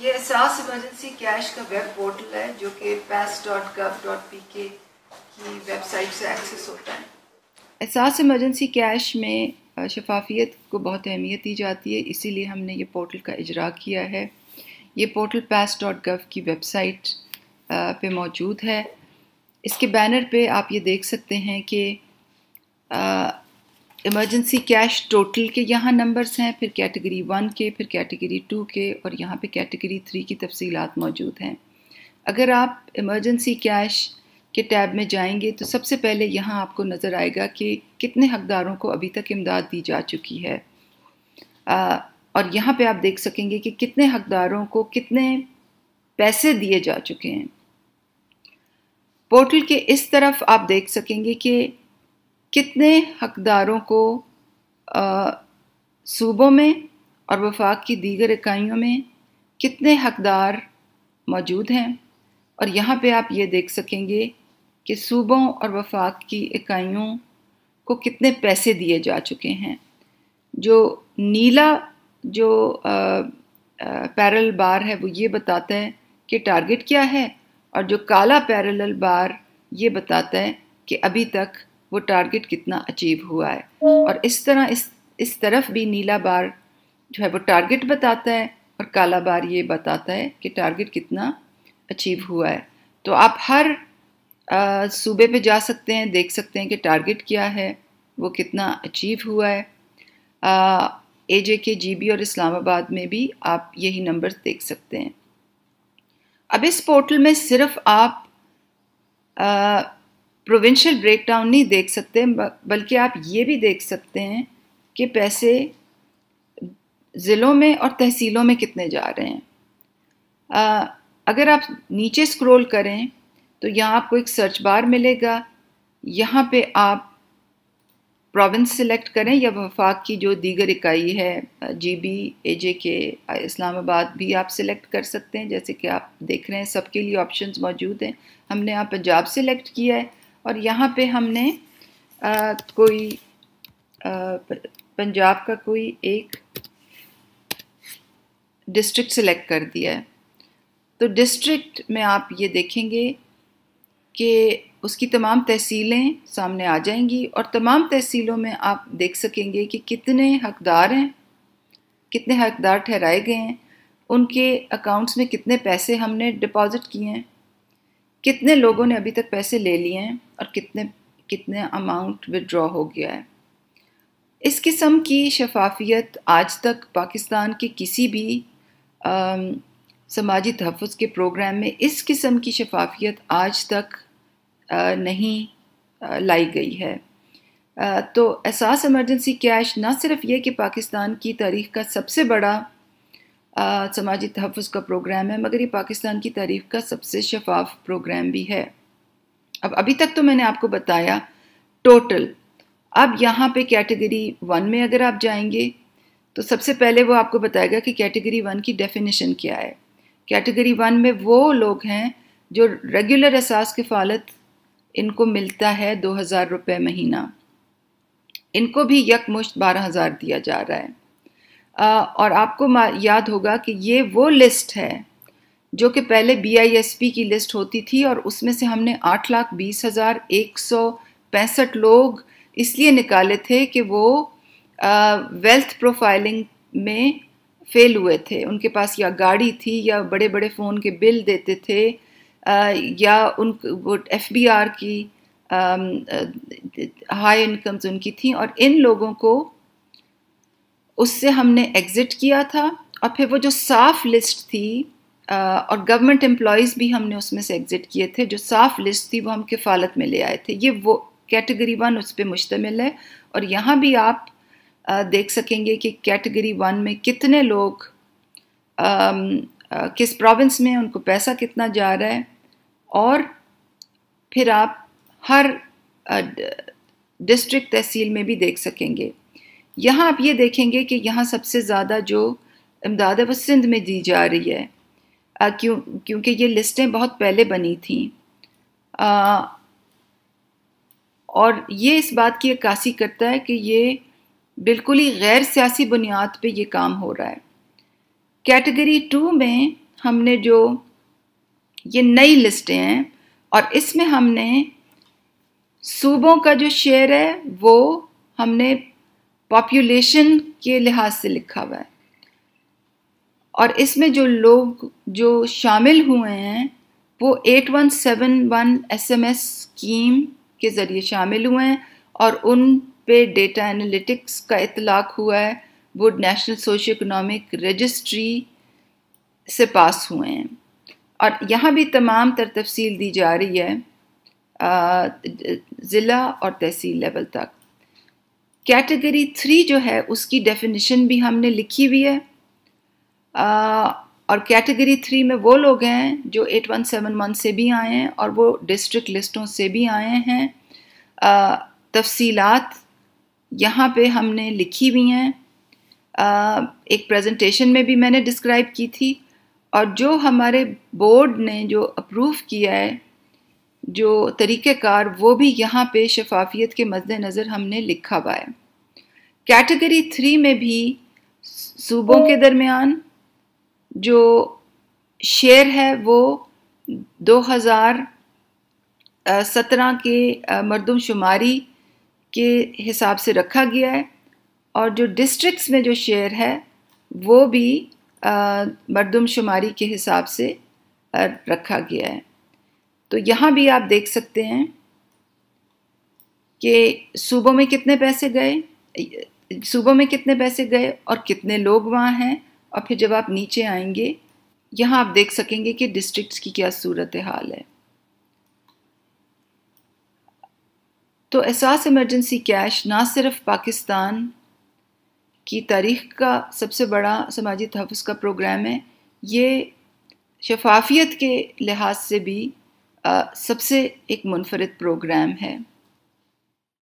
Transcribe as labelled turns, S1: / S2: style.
S1: ये Ehsaas emergency cash का web portal है जो कि पैस डॉट गव डॉट पी के की वेबसाइट से एक्सेस होता है एहसास इमरजेंसी कैश में शफाफियत को बहुत अहमियत दी जाती है इसीलिए हमने ये पोर्टल का इजरा किया है ये पोर्टल पैस डॉट गव की वेबसाइट पे मौजूद है इसके बैनर पे आप ये देख सकते हैं कि इमरजेंसी कैश टोटल के यहाँ नंबर्स हैं फिर कैटेगरी वन के फिर कैटेगरी टू के और यहाँ पे कैटेगरी थ्री की तफसीलात मौजूद हैं अगर आप इमरजेंसी कैश के टैब में जाएंगे तो सबसे पहले यहाँ आपको नज़र आएगा कि कितने हकदारों को अभी तक इमदाद दी जा चुकी है आ, और यहाँ पे आप देख सकेंगे कि कितने हकदारों को कितने पैसे दिए जा चुके हैं पोर्टल के इस तरफ आप देख सकेंगे कि कितने हकदारों को आ, सूबों में और वफाक की दीगर इकाइयों में कितने हकदार मौजूद हैं और यहाँ पे आप ये देख सकेंगे कि सूबों और वफाक की इकाइयों को कितने पैसे दिए जा चुके हैं जो नीला जो पैरल बार है वो ये बताता है कि टारगेट क्या है और जो काला पैरल बार ये बताता है कि अभी तक वो टारगेट कितना अचीव हुआ है और इस तरह इस इस तरफ भी नीला बार जो है वो टारगेट बताता है और काला बार ये बताता है कि टारगेट कितना अचीव हुआ है तो आप हर सूबे पे जा सकते हैं देख सकते हैं कि टारगेट क्या है वो कितना अचीव हुआ है ए जे के जी और इस्लामाबाद में भी आप यही नंबर देख सकते हैं अब इस पोर्टल में सिर्फ आप आ, प्रोविंशियल ब्रेकडाउन नहीं देख सकते बल्कि आप ये भी देख सकते हैं कि पैसे ज़िलों में और तहसीलों में कितने जा रहे हैं आ, अगर आप नीचे स्क्रॉल करें तो यहाँ आपको एक सर्च बार मिलेगा यहाँ पे आप प्रोविंस सिलेक्ट करें या वफाक की जो दीगर इकाई है जी बी ए जे के इस्लामाबाद भी आप सिलेक्ट कर सकते हैं जैसे कि आप देख रहे हैं सबके लिए ऑप्शंस मौजूद हैं हमने यहाँ पंजाब सिलेक्ट किया है और यहाँ पे हमने आ, कोई आ, पंजाब का कोई एक डिस्ट्रिक्ट सिलेक्ट कर दिया है तो डिस्ट्रिक्ट में आप ये देखेंगे कि उसकी तमाम तहसीलें सामने आ जाएंगी और तमाम तहसीलों में आप देख सकेंगे कि कितने हकदार हैं कितने हकदार ठहराए गए हैं उनके अकाउंट्स में कितने पैसे हमने डिपॉज़िट किए हैं कितने लोगों ने अभी तक पैसे ले लिए हैं और कितने कितने अमाउंट विदड्रॉ हो गया है इस किस्म की शफाफियत आज तक पाकिस्तान के किसी भी समाजी तहफ़ के प्रोग्राम में इस किस्म की शफाफियत आज तक आ, नहीं आ, लाई गई है आ, तो एहसास एमरजेंसी कैश न सिर्फ ये कि पाकिस्तान की तारीख का सबसे बड़ा समाजी तहफ़ का प्रोग्राम है मगर ये पाकिस्तान की तारीफ का सबसे शफाफ प्रोग्राम भी है अब अभी तक तो मैंने आपको बताया टोटल अब यहाँ पे कैटेगरी वन में अगर आप जाएंगे तो सबसे पहले वो आपको बताएगा कि कैटेगरी वन की डेफिनेशन क्या है कैटेगरी वन में वो लोग हैं जो रेगुलर असास किफ़ालत इनको मिलता है दो हज़ार रुपये महीना इनको भी यकमुश्त बारह हज़ार दिया जा रहा है और आपको याद होगा कि ये वो लिस्ट है जो कि पहले बी की लिस्ट होती थी और उसमें से हमने आठ लाख बीस हज़ार एक सौ पैंसठ लोग इसलिए निकाले थे कि वो वेल्थ प्रोफाइलिंग में फेल हुए थे उनके पास या गाड़ी थी या बड़े बड़े फ़ोन के बिल देते थे आ, या उन वो एफ की हाई इनकम्स उनकी थी और इन लोगों को उससे हमने एग्ज़िट किया था और फिर वो जो साफ लिस्ट थी और गवर्नमेंट एम्प्लॉयज़ भी हमने उसमें से एग्ज़िट किए थे जो साफ लिस्ट थी वो हम किफ़ालत में ले आए थे ये वो कैटेगरी वन उस पर मुश्तमिल है और यहाँ भी आप देख सकेंगे कि कैटेगरी वन में कितने लोग किस प्रोविंस में उनको पैसा कितना जा रहा है और फिर आप हर डिस्ट्रिक्ट तहसील में भी देख सकेंगे यहाँ आप ये देखेंगे कि यहाँ सबसे ज़्यादा जो इमदाद है वो सिंध में दी जा रही है क्यों क्योंकि ये लिस्टें बहुत पहले बनी आ, और ये इस बात की अक्सी करता है कि ये बिल्कुल ही गैर सियासी बुनियाद पे ये काम हो रहा है कैटेगरी टू में हमने जो ये नई लिस्टें हैं और इसमें हमने सूबों का जो शेयर है वो हमने पॉपुलेशन के लिहाज से लिखा हुआ है और इसमें जो लोग जो शामिल हुए हैं वो 8171 एसएमएस स्कीम के ज़रिए शामिल हुए हैं और उन पे डेटा एनालिटिक्स का इतलाक हुआ है वो नेशनल सोशो इकोनॉमिक रजिस्ट्री से पास हुए हैं और यहाँ भी तमाम तर तफसील दी जा रही है ज़िला और तहसील लेवल तक कैटेगरी थ्री जो है उसकी डेफिनेशन भी हमने लिखी हुई है आ, और कैटेगरी थ्री में वो लोग हैं जो एट वन सेवन वन से भी आए हैं और वो डिस्ट्रिक्ट लिस्टों से भी आए हैं तफसीलात यहाँ पे हमने लिखी हुई हैं एक प्रेजेंटेशन में भी मैंने डिस्क्राइब की थी और जो हमारे बोर्ड ने जो अप्रूव किया है जो तरीक़ेकार वो भी यहाँ पे शफाफियत के मद्देनज़र हमने लिखा हुआ है कैटेगरी थ्री में भी सूबों के दरमियान जो शेयर है वो 2017 के मरदमशुमारी के हिसाब से रखा गया है और जो डिस्ट्रिक्ट्स में जो शेयर है वो भी मरदमशुमारी के हिसाब से रखा गया है तो यहाँ भी आप देख सकते हैं कि सूबों में कितने पैसे गए सूबों में कितने पैसे गए और कितने लोग वहाँ हैं और फिर जब आप नीचे आएंगे यहाँ आप देख सकेंगे कि डिस्ट्रिक्ट्स की क्या सूरत हाल है तो एहसास इमरजेंसी कैश ना सिर्फ पाकिस्तान की तारीख का सबसे बड़ा समाजी तहफ़ का प्रोग्राम है ये शफाफियत के लिहाज से भी आ, सबसे एक मुनफरद प्रोग्राम है